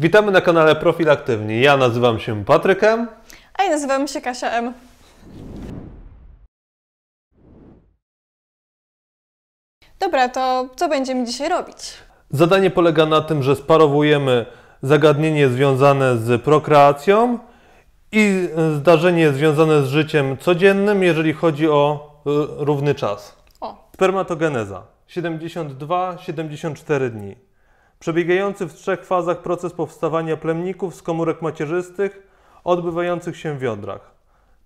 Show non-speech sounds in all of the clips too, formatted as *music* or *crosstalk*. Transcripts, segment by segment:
Witamy na kanale Profil Aktywni. Ja nazywam się Patrykiem. A ja nazywam się Kasia M. Dobra, to co będziemy dzisiaj robić? Zadanie polega na tym, że sparowujemy zagadnienie związane z prokreacją i zdarzenie związane z życiem codziennym, jeżeli chodzi o y, równy czas. O. Spermatogeneza 72-74 dni przebiegający w trzech fazach proces powstawania plemników z komórek macierzystych odbywających się w wiodrach.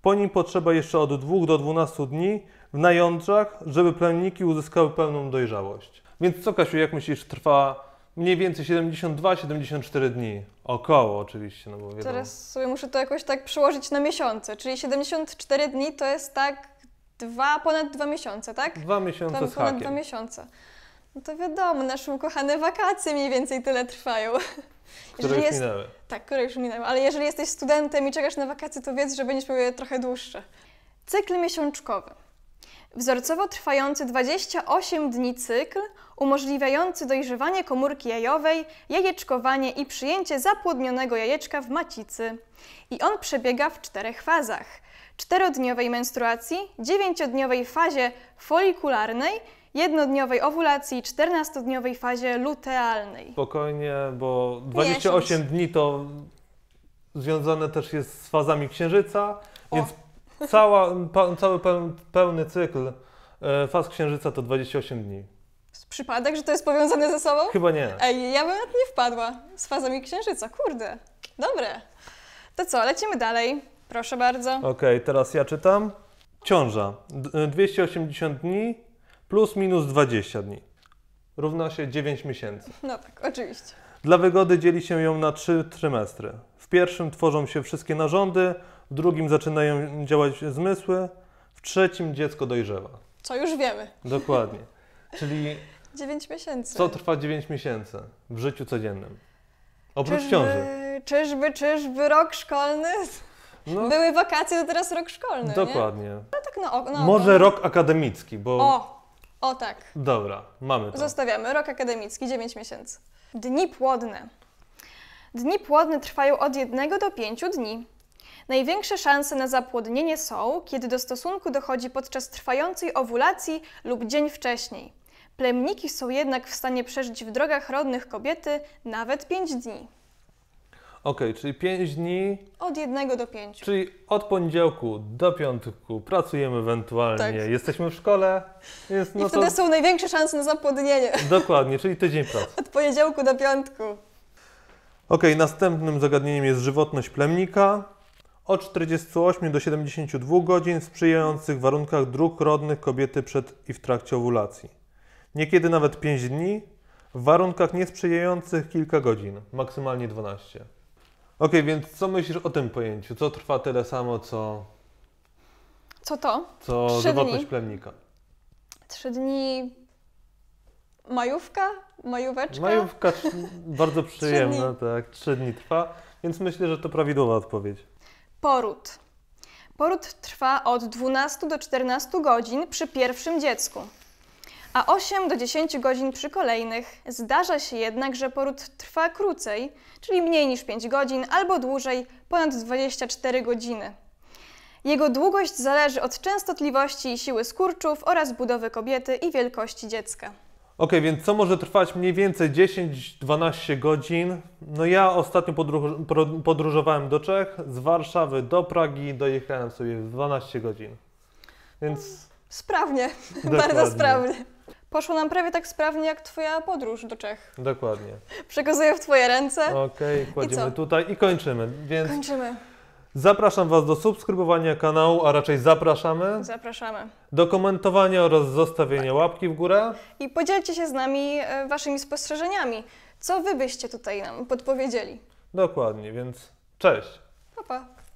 Po nim potrzeba jeszcze od 2 do 12 dni w najądrzach, żeby plemniki uzyskały pełną dojrzałość. Więc co Kasiu, jak myślisz, trwa mniej więcej 72-74 dni? Około oczywiście, no bo wiadomo. Teraz sobie muszę to jakoś tak przyłożyć na miesiące, czyli 74 dni to jest tak dwa, ponad dwa miesiące, tak? Dwa miesiące Tam, z hakiem. Ponad dwa miesiące. No to wiadomo, nasze ukochane wakacje mniej więcej tyle trwają. Które już jest... minęły. Tak, które już minęły. Ale jeżeli jesteś studentem i czekasz na wakacje, to wiedz, że będziesz miał je trochę dłuższe. Cykl miesiączkowy. Wzorcowo trwający 28 dni cykl, umożliwiający dojrzewanie komórki jajowej, jajeczkowanie i przyjęcie zapłodnionego jajeczka w macicy. I on przebiega w czterech fazach. Czterodniowej menstruacji, dziewięciodniowej fazie folikularnej jednodniowej owulacji, 14-dniowej fazie lutealnej. Spokojnie, bo 28 Miesiąc. dni to związane też jest z fazami księżyca, O. więc cała, pa, cały pełny cykl e, faz księżyca to 28 dni. Przypadek, że to jest powiązane ze sobą? Chyba nie. Ej, ja bym nawet nie wpadła z fazami księżyca, kurde. Dobre. To co, lecimy dalej. Proszę bardzo. Okej, teraz ja czytam. Ciąża. 280 e, dni plus minus 20 dni. Równa się 9 miesięcy. No tak, oczywiście. Dla wygody dzieli się ją na trzy trymestry. W pierwszym tworzą się wszystkie narządy, w drugim zaczynają działać zmysły, w trzecim dziecko dojrzewa. Co już wiemy. Dokładnie. *laughs* Czyli 9 miesięcy. Co trwa 9 miesięcy w życiu codziennym? Oprócz czyżby, ciąży. Czyżby, czyżby rok szkolny? No. Były wakacje, to teraz rok szkolny. Dokładnie. Nie? No tak, na no, Może rok akademicki, bo. O o tak. Dobra, mamy to. Zostawiamy. Rok akademicki, 9 miesięcy. Dni płodne. Dni płodne trwają od 1 do 5 dni. Największe szanse na zapłodnienie są, kiedy do stosunku dochodzi podczas trwającej owulacji lub dzień wcześniej. Plemniki są jednak w stanie przeżyć w drogach rodnych kobiety nawet 5 dni. Ok, czyli 5 dni. Od jednego do pięciu. Czyli od poniedziałku do piątku pracujemy ewentualnie, tak. jesteśmy w szkole. Jest, no I wtedy to... są największe szanse na zapłodnienie. *laughs* Dokładnie, czyli tydzień pracy. Od poniedziałku do piątku. Ok, następnym zagadnieniem jest żywotność plemnika. Od 48 do 72 godzin w sprzyjających warunkach dróg rodnych kobiety przed i w trakcie owulacji. Niekiedy nawet 5 dni, w warunkach niesprzyjających kilka godzin, maksymalnie 12. OK, więc co myślisz o tym pojęciu? Co trwa tyle samo, co. Co to? Co Trzy żywotność dni. plemnika. Trzy dni. Majówka? Majóweczka? Majówka *laughs* bardzo przyjemna, Trzy tak. Trzy dni trwa, więc myślę, że to prawidłowa odpowiedź. Poród. Poród trwa od 12 do 14 godzin przy pierwszym dziecku a 8 do 10 godzin przy kolejnych. Zdarza się jednak, że poród trwa krócej, czyli mniej niż 5 godzin albo dłużej, ponad 24 godziny. Jego długość zależy od częstotliwości i siły skurczów oraz budowy kobiety i wielkości dziecka. Ok, więc co może trwać mniej więcej 10-12 godzin? No ja ostatnio podróż, podróżowałem do Czech, z Warszawy do Pragi dojechałem sobie w 12 godzin. Więc... Sprawnie, *laughs* bardzo sprawnie. Poszło nam prawie tak sprawnie jak Twoja podróż do Czech. Dokładnie. *laughs* Przekazuję w Twoje ręce. Okej, okay, kładziemy I tutaj i kończymy. Więc kończymy. Zapraszam Was do subskrybowania kanału, a raczej zapraszamy. Zapraszamy. Do komentowania oraz zostawienia tak. łapki w górę. I podzielcie się z nami e, Waszymi spostrzeżeniami. Co Wy byście tutaj nam podpowiedzieli? Dokładnie, więc cześć. Pa, pa.